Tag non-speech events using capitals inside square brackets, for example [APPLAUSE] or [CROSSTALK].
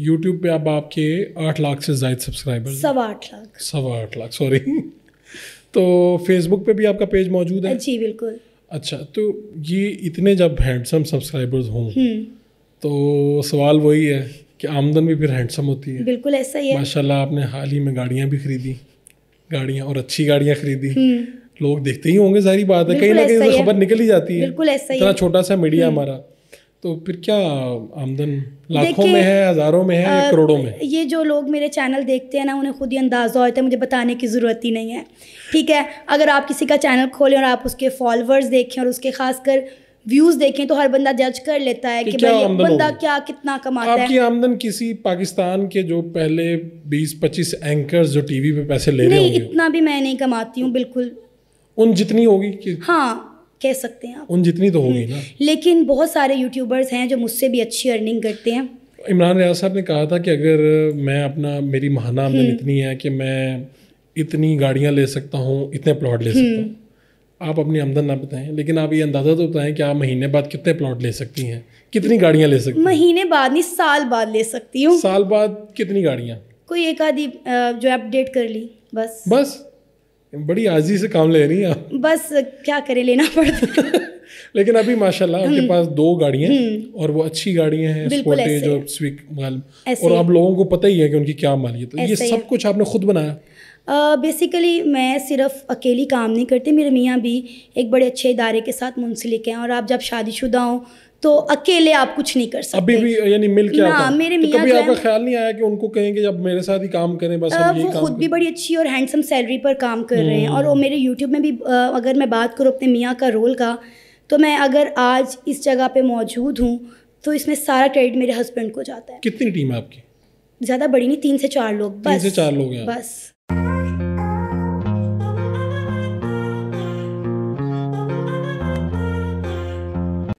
YouTube पे अब आपके आठ लाख से ज्यादा सब्सक्राइबर सवा आठ लाख सवा आठ लाख सॉरी [LAUGHS] तो फेसबुक पे भी आपका पेज मौजूद है जी बिल्कुल अच्छा तो ये इतने जब हैंडसम सब्सक्राइबर्स हों हम्म। तो सवाल वही है कि आमदन भी फिर हैंडसम होती है बिल्कुल ऐसा ही है माशाल्लाह आपने हाल ही में गाड़ियाँ भी खरीदी गाड़ियाँ और अच्छी गाड़ियाँ खरीदी हम्म। लोग देखते ही होंगे सारी बात है कहीं ना कहीं तो खबर निकल ही जाती है बिल्कुल ऐसा ही छोटा सा मीडिया हम्म। हमारा तो फिर क्या आमदन लाखों में है हज़ारों में है आ, करोड़ों में ये जो लोग मेरे चैनल देखते हैं ना उन्हें खुद ही अंदाज़ा होता है मुझे बताने की ज़रूरत ही नहीं है ठीक है अगर आप किसी का चैनल खोलें और आप उसके फॉलोअर्स देखें और उसके खासकर व्यूज़ देखें तो हर बंदा जज कर लेता है कि क्या भाई बंदा क्या कितना कमाता है आपकी आमदन किसी पाकिस्तान के जो पहले बीस पच्चीस एंकर जो टीवी पे पैसे ले रहे हैं इतना भी मैं नहीं कमाती हूँ बिल्कुल उन जितनी होगी हाँ कह सकते हैं आप उन जितनी तो होगी हम्म। ना लेकिन बहुत सारे यूट्यूबर्स हैं जो मुझसे भी अच्छी अर्निंग करते हैं इमरान रियाज साहब ने कहा था कि अगर मैं अपना मेरी महाना आमदन हम्म। इतनी है कि मैं इतनी गाड़ियाँ ले सकता हूँ इतने प्लॉट ले सकता हूँ हम्म। आप अपनी आमदन ना बताएं लेकिन आप ये अंदाज़ा तो बताएं कि आप महीने बाद कितने प्लॉट ले सकती हैं कितनी गाड़ियाँ ले सकती हैं महीने बाद नहीं साल बाद ले सकती हूँ साल बाद कितनी गाड़ियाँ कोई एक आधी जो अपडेट कर ली बस बस बड़ी आजी से काम ले रही हैं आप बस क्या करें लेना पड़ता [LAUGHS] लेकिन अभी माशाल्लाह आपके हम्म। पास दो गाड़ियां हैं हम्म। और वो अच्छी गाड़ियां हैं स्पोर्टेज और स्विक माल और आप लोगों को पता ही है कि उनकी क्या मालियत है तो ये सब कुछ आपने खुद बनाया बेसिकली uh, मैं सिर्फ अकेली काम नहीं करती मेरे मियाँ भी एक बड़े अच्छे इदारे के साथ मुंसलिक हैं और आप जब शादीशुदा हो तो अकेले आप कुछ नहीं कर सकते अभी भी यानी मिल क्या ना मेरे तो कभी आपका ख्याल नहीं आया कि उनको कहेंगे जब मेरे साथ ही काम करें बस आ, वो काम खुद भी बड़ी अच्छी और हैंडसम सैलरी पर काम कर रहे हैं और वो हम्म। मेरे यूट्यूब में भी अगर मैं बात करूँ अपने मियाँ का रोल का तो मैं अगर आज इस जगह पर मौजूद हूँ तो इसमें सारा क्रेडिट मेरे हस्बैंड को जाता है कितनी टीम है आपकी ज़्यादा बड़ी नहीं तीन से चार लोग बस तीन से चार लोग हैं बस